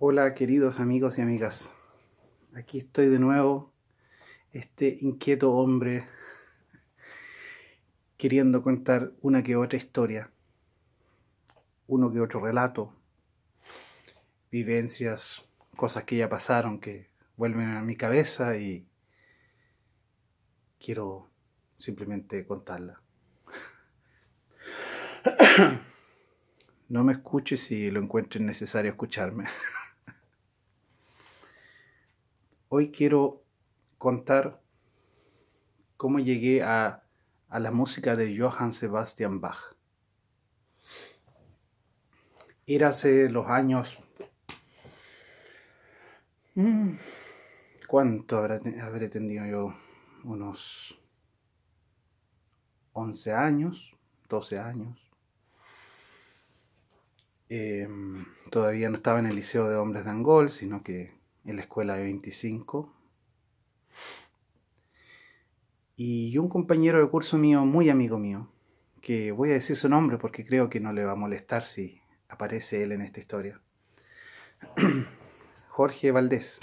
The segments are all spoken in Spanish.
Hola queridos amigos y amigas, aquí estoy de nuevo, este inquieto hombre queriendo contar una que otra historia, uno que otro relato, vivencias, cosas que ya pasaron que vuelven a mi cabeza y quiero simplemente contarla. No me escuche si lo encuentres necesario escucharme. Hoy quiero contar cómo llegué a, la música de Johann Sebastian Bach. Era hace los años... Mm, ¿Cuánto habré tenido yo? Unos 11 años, 12 años. Em, todavía no estaba en el Liceo de Hombres de Angol, sino que en la escuela de 25. Y un compañero de curso mío, muy amigo mío, que voy a decir su nombre porque creo que no le va a molestar si aparece él en esta historia. Jorge Valdés,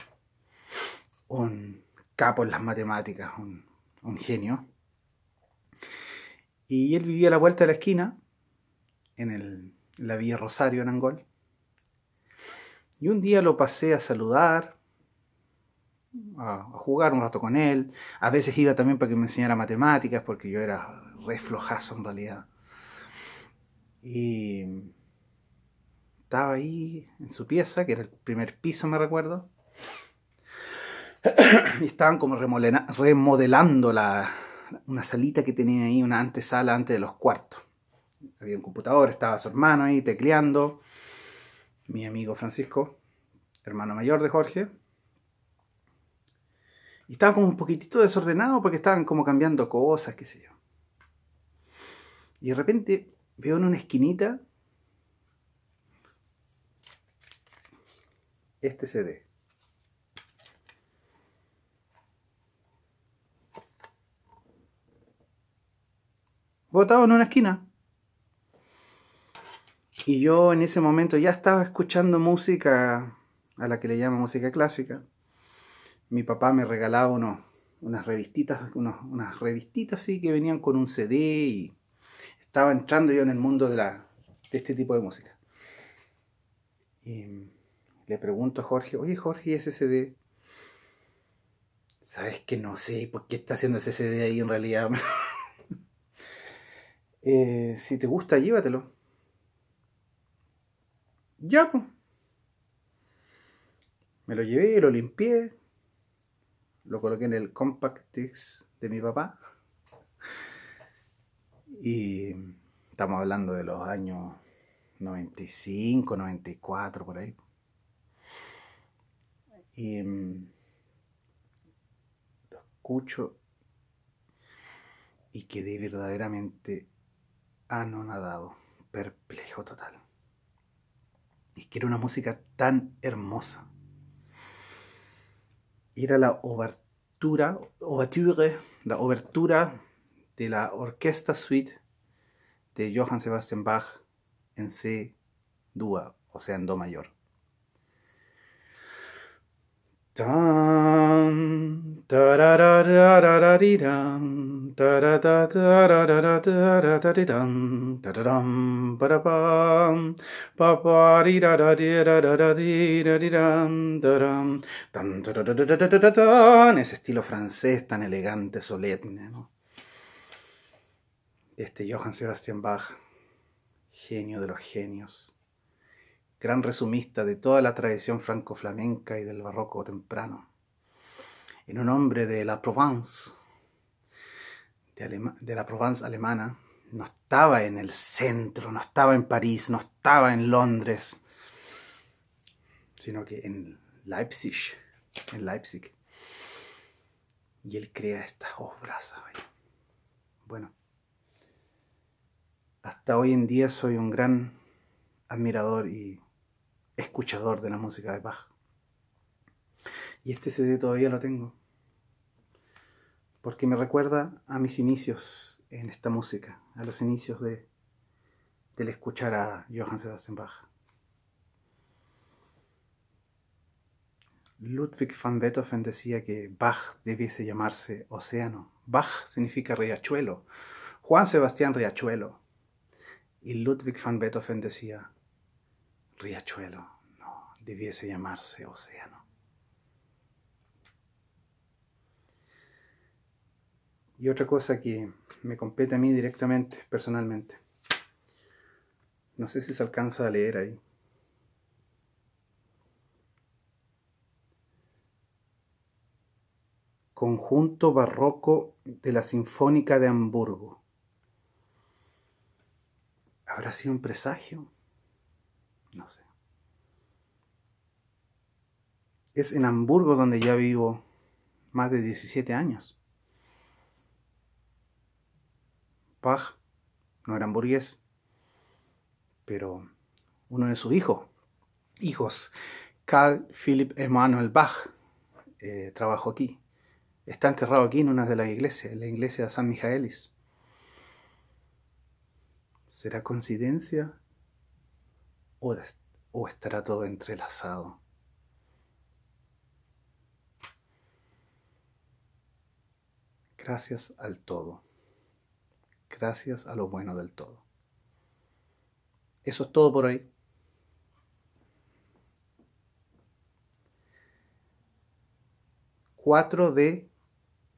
un capo en las matemáticas, un, genio. Y él vivía a la vuelta de la esquina, en, en la Villa Rosario, en Angol. Y un día lo pasé a saludar, a, jugar un rato con él. A veces iba también para que me enseñara matemáticas, porque yo era re en realidad. Y estaba ahí en su pieza, que era el primer piso, me recuerdo. y estaban como remodelando la, una salita que tenía ahí, una antesala antes de los cuartos. Había un computador, estaba su hermano ahí tecleando mi amigo Francisco, hermano mayor de Jorge. Y estaba como un poquitito desordenado porque estaban como cambiando cosas, qué sé yo. Y de repente veo en una esquinita este CD. Botado en una esquina. Y yo en ese momento ya estaba escuchando música, a la que le llama música clásica. Mi papá me regalaba unas revistitas, unas revistitas así que venían con un CD y estaba entrando yo en el mundo de, la, este tipo de música. Y le pregunto a Jorge, oye Jorge, ese CD? ¿Sabes que no sé por qué está haciendo ese CD ahí en realidad? Eh, si te gusta, llévatelo. Ya, Me lo llevé, lo limpié, lo coloqué en el compact disc de mi papá. Y estamos hablando de los años 95, 94, por ahí. Y mm, lo escucho y quedé verdaderamente anonadado, perplejo total. Y que era una música tan hermosa. Era la obertura, la obertura de la orquesta suite de Johann Sebastian Bach en C dúa, o sea, en Do mayor. Ese estilo francés tan elegante, solemne, ¿no? Este Johann Sebastian Bach, genio de los genios, gran resumista de toda la tradición franco-flamenca y del barroco temprano. En un hombre de la Provence, de, la Provence alemana no estaba en el centro, no estaba en París, no estaba en Londres, sino que en Leipzig, en Leipzig. Y él crea estas obras. Bueno, hasta hoy en día soy un gran admirador y escuchador de la música de Bach. Y este CD todavía lo tengo porque me recuerda a mis inicios en esta música, a los inicios de, del escuchar a Johann Sebastian Bach. Ludwig van Beethoven decía que Bach debiese llamarse Océano. Bach significa riachuelo. Juan Sebastián Riachuelo. Y Ludwig van Beethoven decía, Riachuelo, no, debiese llamarse Océano. y otra cosa que me compete a mí directamente, personalmente. No sé si se alcanza a leer ahí. Conjunto barroco de la Sinfónica de Hamburgo. ¿Habrá sido un presagio? No sé. Es en Hamburgo donde ya vivo más de 17 años. Bach, no eran burgués, pero uno de sus hijos, hijos, Carl Philipp Emanuel Bach, eh, trabajó aquí. Está enterrado aquí en una de las iglesias, en la iglesia de San Mijaelis. ¿Será coincidencia o estará todo entrelazado? Gracias al todo gracias a lo bueno del todo. Eso es todo por hoy. ...4 de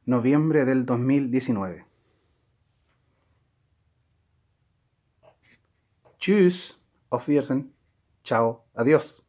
noviembre del 2019. Tschüss, auf Wiedersehen, chao, adiós.